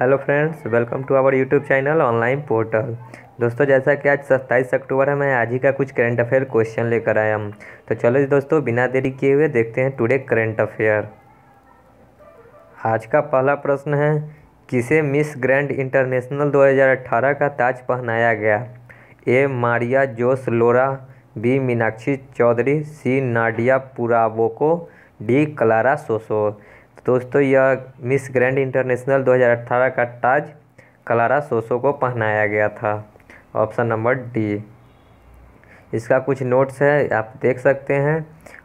hello friends welcome to our YouTube channel online portal दोस्तों जैसा कि आज सत्ताईस अक्टूबर है मैं आज ही का कुछ करंट अफेयर क्वेश्चन लेकर आया हूँ तो चलो दोस्तों बिना देरी किए हुए देखते हैं टुडे करंट अफेयर आज का पहला प्रश्न है किसे मिस ग्रैंड इंटरनेशनल 2018 का ताज पहनाया गया A Maria Jose Lora B Meenakshi Chaudhary C Nadia पुरावोको डी कलारा सोसो दोस्तों यह मिस ग्रैंड इंटरनेशनल 2018 का ताज कलारा सोसो को पहनाया गया था ऑप्शन नंबर डी इसका कुछ नोट्स है आप देख सकते हैं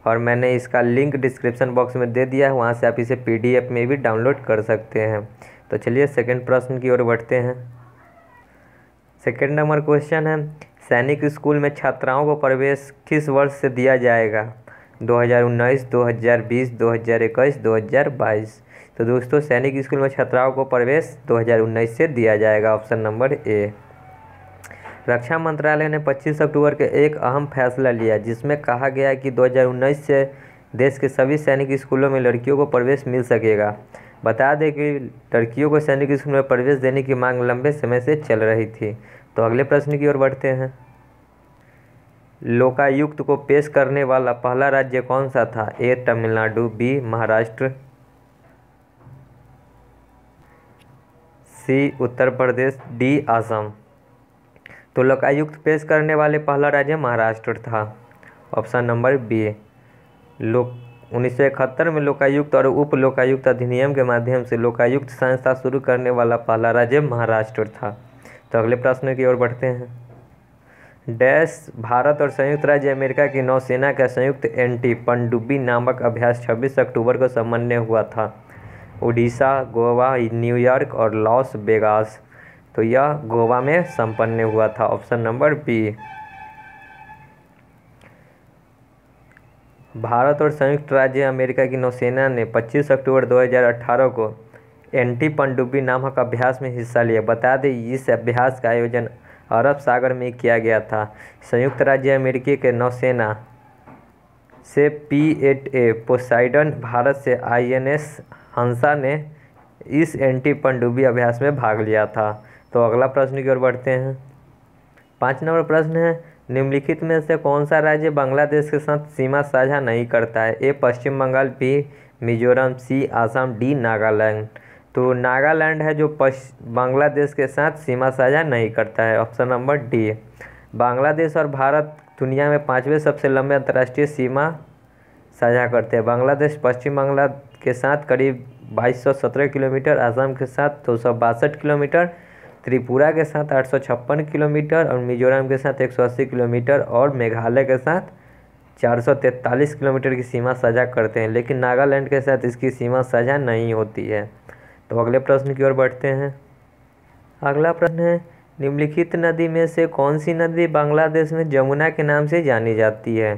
और मैंने इसका लिंक डिस्क्रिप्शन बॉक्स में दे दिया है वहाँ से आप इसे पीडीएफ में भी डाउनलोड कर सकते हैं तो चलिए सेकंड प्रश्न की ओर बढ़ते हैं सेकंड नंबर क्वेश्चन है सैनिक स्कूल में छात्राओं को प्रवेश किस वर्ष से दिया जाएगा 2019, दो हज़ार 2022 तो दोस्तों सैनिक स्कूल में छात्राओं को प्रवेश 2019 से दिया जाएगा ऑप्शन नंबर ए रक्षा मंत्रालय ने 25 अक्टूबर के एक अहम फैसला लिया जिसमें कहा गया कि 2019 से देश के सभी सैनिक स्कूलों में लड़कियों को प्रवेश मिल सकेगा बता दें कि लड़कियों को सैनिक स्कूल में प्रवेश देने की मांग लंबे समय से चल रही थी तो अगले प्रश्न की ओर बढ़ते हैं लोकायुक्त को पेश करने वाला पहला राज्य कौन सा था A Tamil Nadu B Maharashtra C Uttar Pradesh D Assam तो लोकायुक्त पेश करने वाले पहला राज्य महाराष्ट्र था ऑप्शन नंबर बी लोक उन्नीस में लोकायुक्त और उप लोकायुक्त अधिनियम के माध्यम से लोकायुक्त संस्था शुरू करने वाला पहला राज्य महाराष्ट्र था तो अगले प्रश्न की ओर बढ़ते हैं डैश भारत और संयुक्त राज्य अमेरिका की नौसेना का संयुक्त एंटी पनडुब्बी नामक अभ्यास 26 अक्टूबर को सम्पन्न हुआ था उड़ीसा गोवा न्यूयॉर्क और लॉस वेगास तो यह गोवा में सम्पन्न हुआ था ऑप्शन नंबर बी भारत और संयुक्त राज्य अमेरिका की नौसेना ने 25 अक्टूबर 2018 को एंटी पनडुब्बी नामक अभ्यास में हिस्सा लिया बता दें इस अभ्यास का आयोजन अरब सागर में किया गया था संयुक्त राज्य अमेरिकी के नौसेना से P eight A Poseidon Bharat से आईएनएस हंसा ने इस एंटी पनडुब्बी अभ्यास में भाग लिया था तो अगला प्रश्न की ओर बढ़ते हैं पाँच नंबर प्रश्न है निम्नलिखित में से कौन सा राज्य बांग्लादेश के साथ सीमा साझा नहीं करता है A Paschim Bengal B Mizoram C Assam D Nagaland तो नागालैंड है जो पश बांग्लादेश के साथ सीमा साझा नहीं करता है ऑप्शन नंबर डी बांग्लादेश और भारत दुनिया में पाँचवें सबसे लंबे अंतर्राष्ट्रीय सीमा साझा करते हैं बांग्लादेश पश्चिम बांग्ला के साथ करीब 2217 किलोमीटर आसाम के साथ दो किलोमीटर त्रिपुरा के साथ आठ किलोमीटर और मिजोरम के साथ एक किलोमीटर और मेघालय के साथ 443 किलोमीटर की सीमा साझा करते हैं लेकिन नागालैंड के साथ इसकी सीमा साझा नहीं होती है तो अगले प्रश्न की ओर बढ़ते हैं अगला प्रश्न है निम्नलिखित नदी में से कौन सी नदी बांग्लादेश में जमुना के नाम से जानी जाती है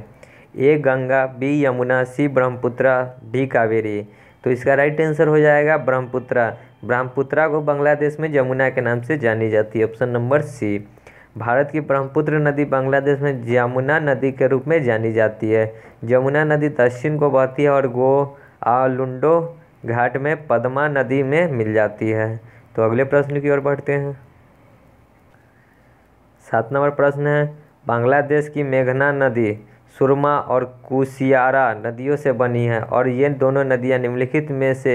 A Ganga B Yamuna C Brahmaputra D Kaveri तो इसका राइट आंसर हो जाएगा ब्रह्मपुत्रा ब्रह्मपुत्रा को बांग्लादेश में जमुना के नाम से जानी जाती है ऑप्शन नंबर सी भारत की ब्रह्मपुत्र नदी बांग्लादेश में यमुना नदी के रूप में जानी जाती है यमुना नदी दक्षिण को बहती है और गो आलुंडो घाट में पद्मा नदी में मिल जाती है तो अगले प्रश्न की ओर बढ़ते हैं सात नंबर प्रश्न है बांग्लादेश की मेघना नदी सुरमा और कुशियारा नदियों से बनी है और ये दोनों नदियाँ निम्नलिखित में से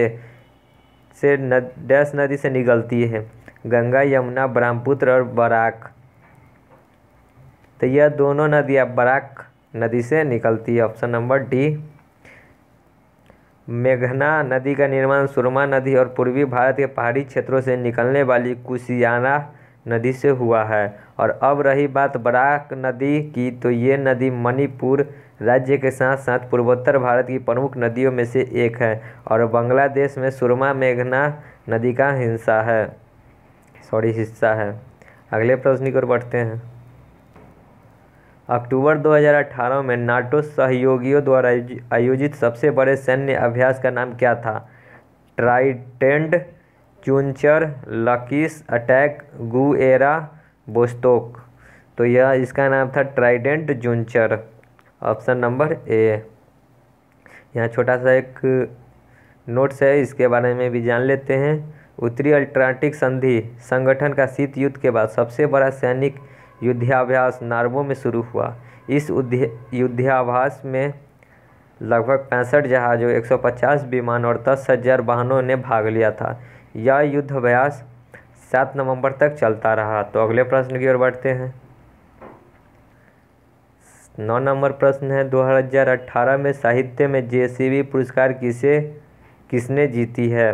से नद, नदी से निकलती है गंगा यमुना ब्रह्मपुत्र और बराक तो यह दोनों नदियाँ बराक नदी से निकलती है ऑप्शन नंबर डी मेघना नदी का निर्माण सुरमा नदी और पूर्वी भारत के पहाड़ी क्षेत्रों से निकलने वाली कुशियाना नदी से हुआ है और अब रही बात बराक नदी की तो ये नदी मणिपुर राज्य के साथ साथ पूर्वोत्तर भारत की प्रमुख नदियों में से एक है और बांग्लादेश में सुरमा मेघना नदी का हिस्सा है सॉरी हिस्सा है अगले प्रश्न की ओर बढ़ते हैं अक्टूबर 2018 में नाटो सहयोगियों द्वारा आयोजित सबसे बड़े सैन्य अभ्यास का नाम क्या था ट्राइटेंड चुनचर लकीस अटैक गुएरा बोस्तोक तो यह इसका नाम था Trident juncture option number A यहाँ छोटा सा एक नोट्स है इसके बारे में भी जान लेते हैं उत्तरी अल्ट्रांटिक संधि संगठन का शीत युद्ध के बाद सबसे बड़ा सैनिक युद्धाभ्यास नार्वो में शुरू हुआ इस युद्धाभ्यास में लगभग पैंसठ जहाज़ों 150 विमान और दस हजार वाहनों ने भाग लिया था यह युद्धाभ्यास सात नवंबर तक चलता रहा तो अगले प्रश्न की ओर बढ़ते हैं नौ नंबर प्रश्न है 2018 में साहित्य में जे पुरस्कार किसे किसने जीती है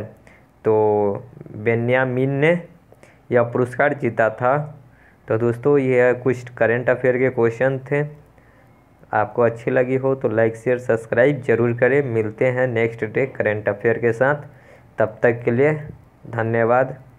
तो बेन्यामिन ने यह पुरस्कार जीता था तो दोस्तों ये कुछ करेंट अफेयर के क्वेश्चन थे आपको अच्छी लगी हो तो लाइक शेयर सब्सक्राइब जरूर करें मिलते हैं नेक्स्ट डे करेंट अफेयर के साथ तब तक के लिए धन्यवाद